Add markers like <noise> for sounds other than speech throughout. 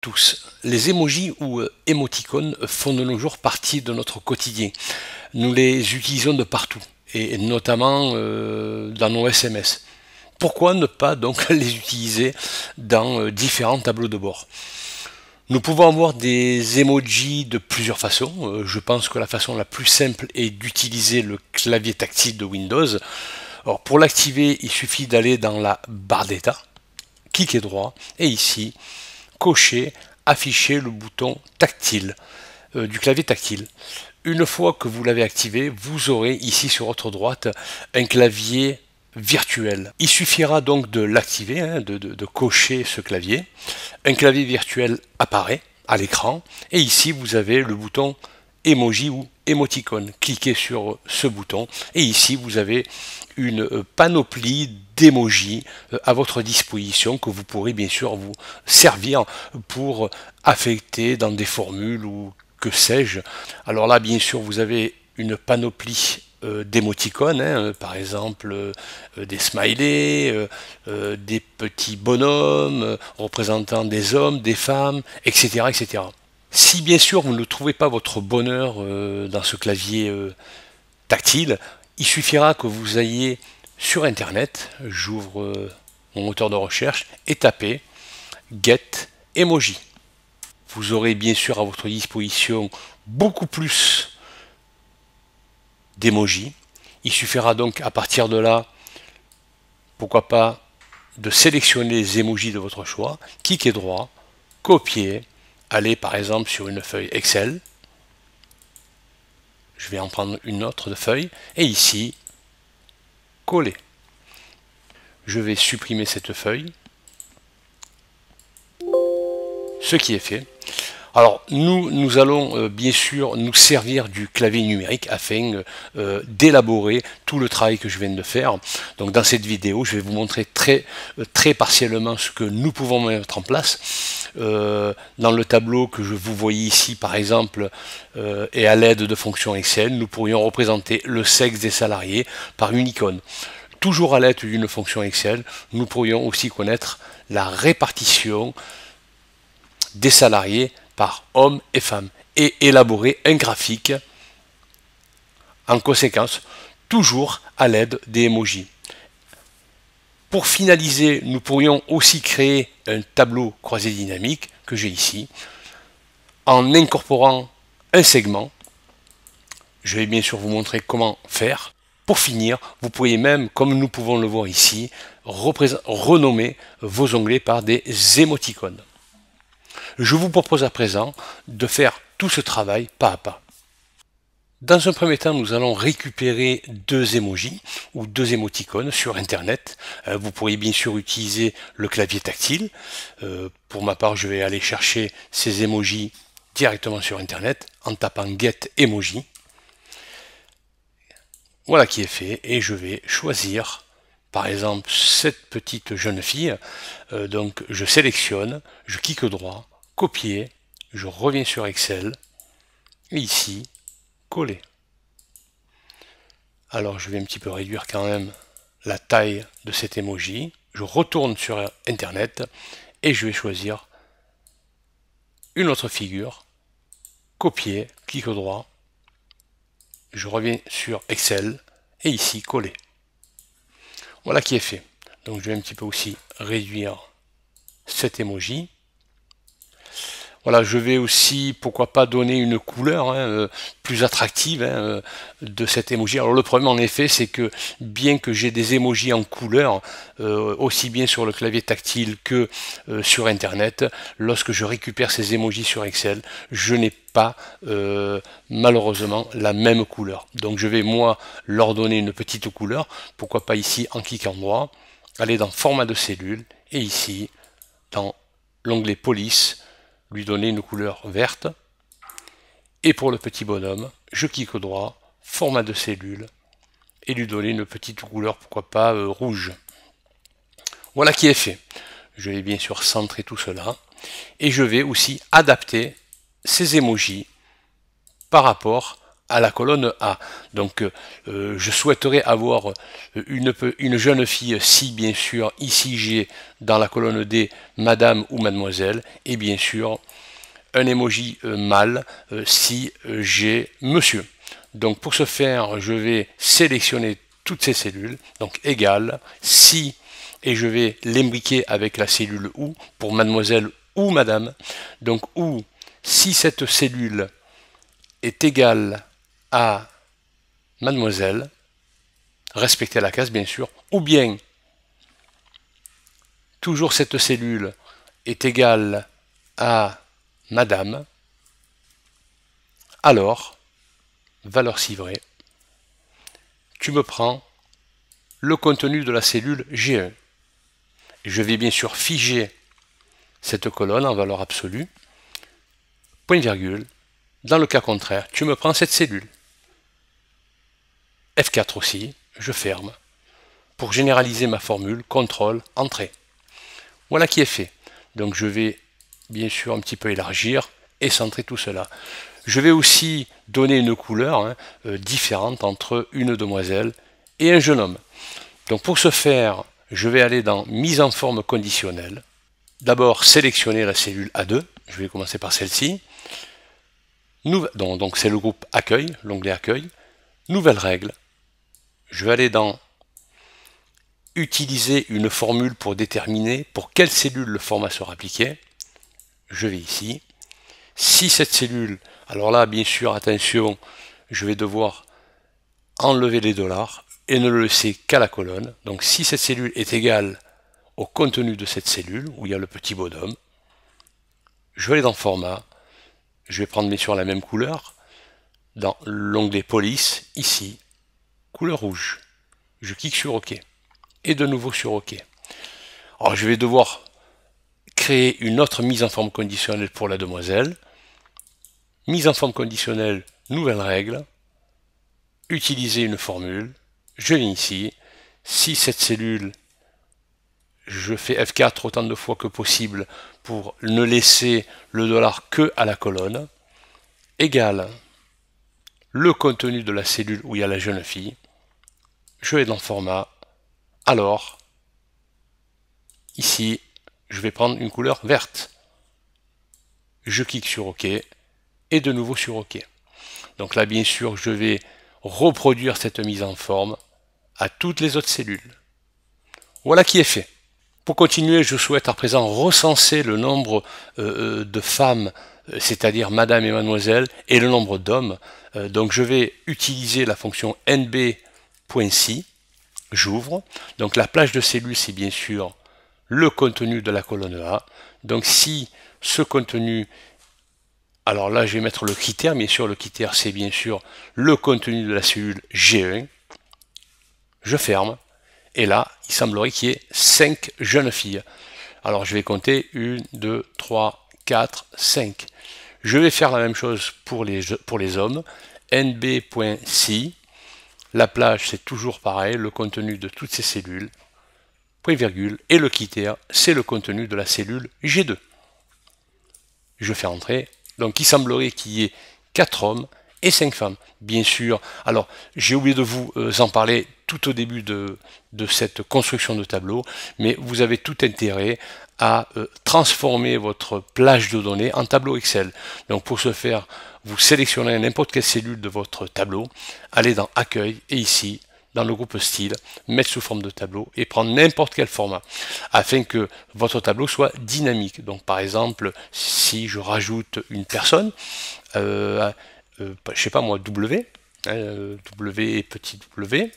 tous. Les émojis ou euh, émoticônes font de nos jours partie de notre quotidien. Nous les utilisons de partout, et notamment euh, dans nos SMS. Pourquoi ne pas donc <laughs> les utiliser dans euh, différents tableaux de bord nous pouvons avoir des emojis de plusieurs façons. Je pense que la façon la plus simple est d'utiliser le clavier tactile de Windows. pour l'activer, il suffit d'aller dans la barre d'état, cliquer droit, et ici, cocher, afficher le bouton tactile euh, du clavier tactile. Une fois que vous l'avez activé, vous aurez ici sur votre droite un clavier virtuel. Il suffira donc de l'activer, hein, de, cocher ce clavier. Un clavier virtuel apparaît à l'écran et ici vous avez le bouton emoji ou émoticône. Cliquez sur ce bouton et ici vous avez une panoplie d'émojis euh, à votre disposition que vous pourrez bien sûr vous servir pour affecter dans des formules ou que sais-je. Alors là, bien sûr, vous avez une panoplie euh, d'émoticônes, hein, par exemple euh, des smileys, des petits bonhommes représentant des hommes, des femmes, etc., etc. Si bien sûr vous ne trouvez pas votre bonheur dans ce clavier tactile, il suffira que vous ayez sur Internet, j'ouvre euh, mon moteur de recherche et tapez Get Emoji. Vous aurez bien sûr à votre disposition beaucoup plus d'emojis. Il suffira donc à partir de là, pourquoi pas, de sélectionner les emojis de votre choix, cliquez droit, copier, aller par exemple sur une feuille Excel. Je vais en prendre une autre de feuille. Et ici, je vais supprimer cette feuille. Ce qui est fait. Alors nous, nous allons euh, bien sûr nous servir du clavier numérique afin euh, d'élaborer tout le travail que je viens de faire. Donc dans cette vidéo, je vais vous montrer très, euh, très partiellement ce que nous pouvons mettre en place. dans le tableau que je vous voyez ici par exemple, et à l'aide de fonctions Excel, nous pourrions représenter le sexe des salariés par une icône toujours à l'aide d'une fonction Excel, nous pourrions aussi connaître la répartition des salariés par hommes et femmes et élaborer un graphique en conséquence, toujours à l'aide des emojis. Pour finaliser, nous pourrions aussi créer un tableau croisé dynamique que j'ai ici en incorporant un segment. Je vais bien sûr vous montrer comment faire. Pour finir, vous pourriez même, comme nous pouvons le voir ici, renommer vos onglets par des émoticônes. Je vous propose à présent de faire tout ce travail pas à pas. Dans un premier temps, nous allons récupérer deux emojis ou deux émoticônes sur Internet. Euh, vous pourriez bien sûr utiliser le clavier tactile. Euh, pour ma part, je vais aller chercher ces emojis directement sur Internet en tapant get emoji. Voilà qui est fait et je vais choisir par exemple cette petite jeune fille. Euh, donc je sélectionne, je clique droit, copier, je reviens sur Excel, et ici, coller. Alors je vais un petit peu réduire quand même la taille de cet emoji. Je retourne sur Internet et je vais choisir une autre figure, copier, clique droit, je reviens sur Excel et ici coller. Voilà qui est fait. Donc je vais un petit peu aussi réduire cet emoji. Voilà, je vais aussi, pourquoi pas, donner une couleur hein, euh, plus attractive hein, euh, de cet emoji. Alors le problème en effet, c'est que bien que j'ai des emojis en couleur, euh, aussi bien sur le clavier tactile que sur Internet, lorsque je récupère ces emojis sur Excel, je n'ai pas malheureusement la même couleur. Donc je vais moi leur donner une petite couleur, pourquoi pas ici en cliquant droit, aller dans format de cellule et ici dans l'onglet police, lui donner une couleur verte. Et pour le petit bonhomme, je clique droit, format de cellule, et lui donner une petite couleur, pourquoi pas, euh, rouge. Voilà qui est fait. Je vais bien sûr centrer tout cela. Et je vais aussi adapter ces émojis par rapport à la colonne A. Donc euh, euh, je souhaiterais avoir euh, une, une, jeune fille si bien sûr ici j'ai dans la colonne D madame ou mademoiselle et bien sûr un emoji mâle si j'ai monsieur. Donc pour ce faire je vais sélectionner toutes ces cellules, donc égale si et je vais l'imbriquer avec la cellule ou pour mademoiselle ou madame. Donc ou si cette cellule est égale à mademoiselle, respecter la case bien sûr, ou bien toujours cette cellule est égale à madame, alors, valeur vraie, tu me prends le contenu de la cellule G1. Je vais bien sûr figer cette colonne en valeur absolue, point virgule. Dans le cas contraire, tu me prends cette cellule. F4 aussi, je ferme. Pour généraliser ma formule, contrôle, entrée. Voilà qui est fait. Donc je vais bien sûr un petit peu élargir et centrer tout cela. Je vais aussi donner une couleur hein, euh, différente entre une demoiselle et un jeune homme. Donc pour ce faire, je vais aller dans mise en forme conditionnelle. D'abord sélectionner la cellule A2, je vais commencer par celle-ci. Donc c'est le groupe accueil, l'onglet accueil. Nouvelle règle, je vais aller dans utiliser une formule pour déterminer pour quelle cellule le format sera appliqué. Je vais ici. Si cette cellule, alors là, bien sûr, attention, je vais devoir enlever les dollars et ne le laisser qu'à la colonne. Donc si cette cellule est égale au contenu de cette cellule, où il y a le petit bonhomme, je vais aller dans Format, je vais prendre bien sûr la même couleur, dans l'onglet Police, ici, couleur rouge. Je clique sur OK. Et de nouveau sur OK. Alors je vais devoir créer une autre mise en forme conditionnelle pour la demoiselle. Mise en forme conditionnelle, nouvelle règle. Utiliser une formule. Je ici. Si cette cellule, je fais F4 autant de fois que possible pour ne laisser le dollar que à la colonne, égale le contenu de la cellule où il y a la jeune fille, je vais dans format. Alors, ici, je vais prendre une couleur verte. Je clique sur OK et de nouveau sur OK. Donc là, bien sûr, je vais reproduire cette mise en forme à toutes les autres cellules. Voilà qui est fait. Pour continuer, je souhaite à présent recenser le nombre euh, euh, de femmes, euh, c'est-à-dire madame et mademoiselle, et le nombre d'hommes. donc je vais utiliser la fonction NB point si, j'ouvre. Donc la plage de cellules, c'est bien sûr le contenu de la colonne A. Donc si ce contenu, alors là je vais mettre le critère, bien sûr le critère c'est bien sûr le contenu de la cellule G1. Je ferme. Et là, il semblerait qu'il y ait 5 jeunes filles. Alors je vais compter 1, 2, 3, 4, 5. Je vais faire la même chose pour les, pour les hommes. nb.si, la plage, c'est toujours pareil, le contenu de toutes ces cellules, point virgule, et le quitter, c'est le contenu de la cellule G2. Je fais entrer, donc il semblerait qu'il y ait 4 hommes et 5 femmes. Bien sûr, alors j'ai oublié de vous euh, en parler tout au début de, cette construction de tableau, mais vous avez tout intérêt à euh, transformer votre plage de données en tableau Excel. Donc pour ce faire, vous sélectionnez n'importe quelle cellule de votre tableau, allez dans Accueil et ici, dans le groupe style, mettre sous forme de tableau et prendre n'importe quel format afin que votre tableau soit dynamique. Donc par exemple, si je rajoute une personne, je euh, ne euh, je sais pas moi, W, hein, W et petit W,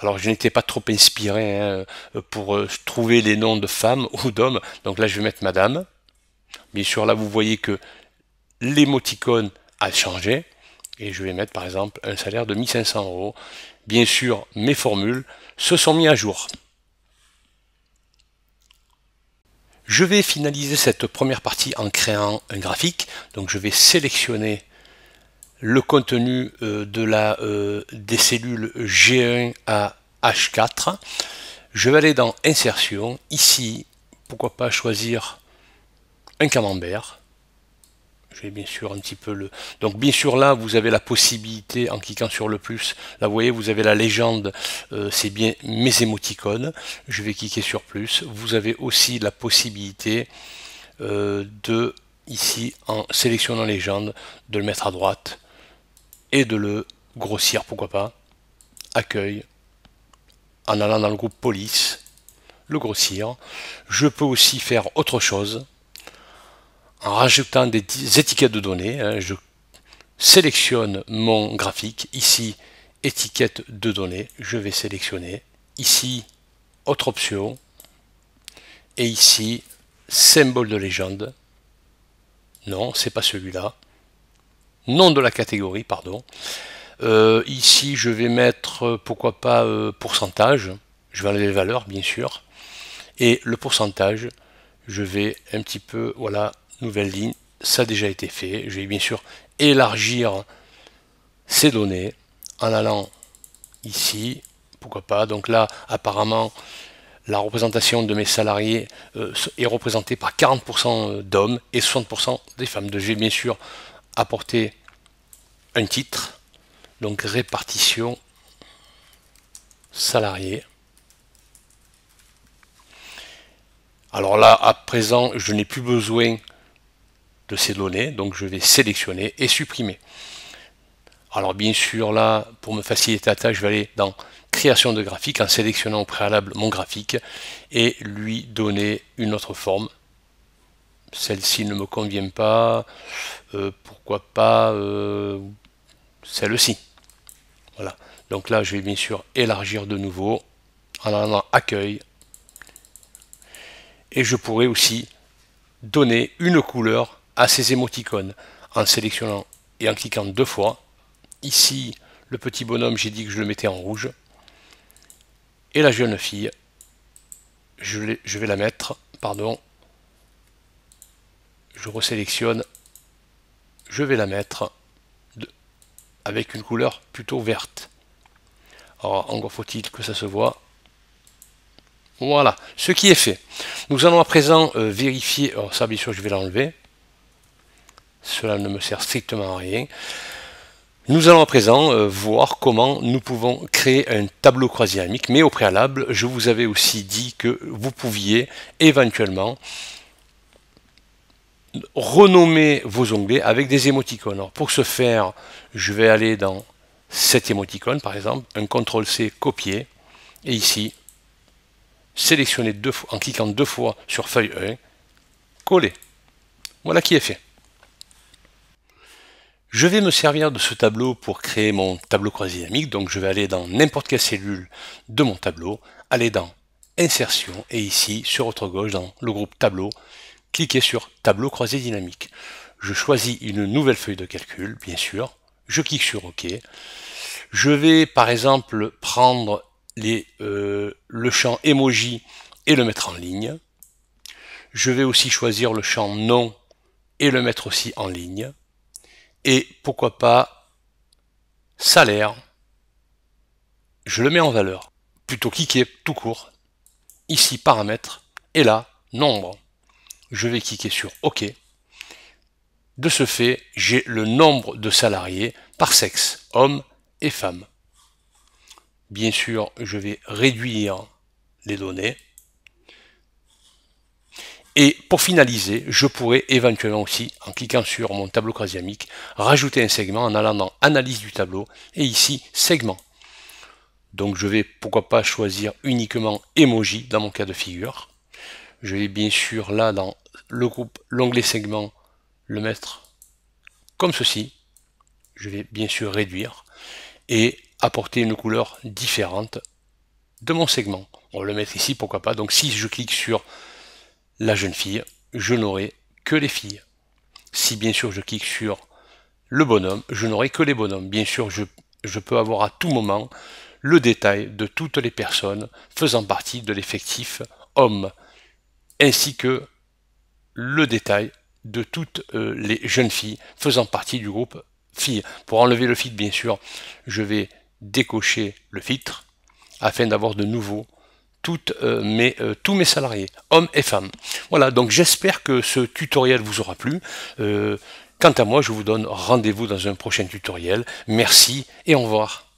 alors je n'étais pas trop inspiré hein, pour euh, trouver les noms de femmes <laughs> ou d'hommes, donc là je vais mettre madame. Bien sûr là vous voyez que l'émoticône a changé, et je vais mettre par exemple un salaire de 1500 euros. Bien sûr mes formules se sont mises à jour. Je vais finaliser cette première partie en créant un graphique. Donc je vais sélectionner le contenu euh, de la, euh, des cellules G1 à H4. Je vais aller dans Insertion. Ici, pourquoi pas choisir un camembert. Je vais bien sûr un petit peu le... Donc bien sûr là, vous avez la possibilité, en cliquant sur le plus, là vous voyez, vous avez la légende, euh, c'est bien mes émoticônes. Je vais cliquer sur plus. Vous avez aussi la possibilité de, ici, en sélectionnant légende, de le mettre à droite et de le grossir, pourquoi pas. Accueil, en allant dans le groupe police, le grossir. Je peux aussi faire autre chose en rajoutant des étiquettes de données. Hein, je sélectionne mon graphique. Ici, étiquette de données. Je vais sélectionner. Ici, autre option. Et ici, symbole de légende. Non, c'est pas celui-là nom de la catégorie, pardon. Euh, ici, je vais mettre, euh, pourquoi pas, euh, pourcentage. Je vais enlever les valeurs, bien sûr. Et le pourcentage, je vais un petit peu, voilà, nouvelle ligne. Ça a déjà été fait. Je vais bien sûr élargir ces données en allant ici, pourquoi pas. Donc là, apparemment, la représentation de mes salariés est représentée par 40% d'hommes et 60% des femmes. de je vais bien sûr apporter un titre, donc répartition salarié. Alors là, à présent, je n'ai plus besoin de ces données, donc je vais sélectionner et supprimer. Alors bien sûr, là, pour me faciliter la tâche, je vais aller dans création de graphique en sélectionnant au préalable mon graphique et lui donner une autre forme celle-ci ne me convient pas, euh, pourquoi pas euh, celle-ci. Voilà. Donc là, je vais bien sûr élargir de nouveau en allant accueil. Et je pourrais aussi donner une couleur à ces émoticônes en sélectionnant et en cliquant deux fois. Ici, le petit bonhomme, j'ai dit que je le mettais en rouge. Et la jeune fille, je, vais la mettre, pardon, je resélectionne, je vais la mettre avec une couleur plutôt verte. Alors, encore faut-il que ça se voit. Voilà, ce qui est fait. Nous allons à présent euh, vérifier, alors ça bien sûr je vais l'enlever, cela ne me sert strictement à rien. Nous allons à présent euh, voir comment nous pouvons créer un tableau dynamique. mais au préalable, je vous avais aussi dit que vous pouviez éventuellement renommer vos onglets avec des émoticônes. pour ce faire, je vais aller dans cet émoticône par exemple, un CTRL-C copier, et ici, sélectionner deux fois, en cliquant deux fois sur feuille 1, coller. Voilà qui est fait. Je vais me servir de ce tableau pour créer mon tableau croisé dynamique, donc je vais aller dans n'importe quelle cellule de mon tableau, aller dans Insertion, et ici, sur votre gauche, dans le groupe Tableau, cliquez sur Tableau croisé dynamique. Je choisis une nouvelle feuille de calcul, bien sûr. Je clique sur OK. Je vais par exemple prendre euh, le champ emoji et le mettre en ligne. Je vais aussi choisir le champ nom et le mettre aussi en ligne. Et pourquoi pas salaire. Je le mets en valeur. Plutôt cliquer tout court. Ici paramètres. Et là, nombre je vais cliquer sur OK. De ce fait, j'ai le nombre de salariés par sexe, hommes et femmes. Bien sûr, je vais réduire les données. Et pour finaliser, je pourrais éventuellement aussi, en cliquant sur mon tableau crasiamique, rajouter un segment en allant dans Analyse du tableau et ici Segment. Donc je vais pourquoi pas choisir uniquement Emoji dans mon cas de figure. Je vais bien sûr là dans le groupe, l'onglet segment, le mettre comme ceci. Je vais bien sûr réduire et apporter une couleur différente de mon segment. On va le mettre ici, pourquoi pas. Donc si je clique sur la jeune fille, je n'aurai que les filles. Si bien sûr je clique sur le bonhomme, je n'aurai que les bonhommes. Bien sûr, je, je peux avoir à tout moment le détail de toutes les personnes faisant partie de l'effectif homme, ainsi que le détail de toutes euh, les jeunes filles faisant partie du groupe filles. Pour enlever le filtre, bien sûr, je vais décocher le filtre afin d'avoir de nouveau toutes, euh, mes, euh, tous mes salariés, hommes et femmes. Voilà, donc j'espère que ce tutoriel vous aura plu. quant à moi, je vous donne rendez-vous dans un prochain tutoriel. Merci et au revoir.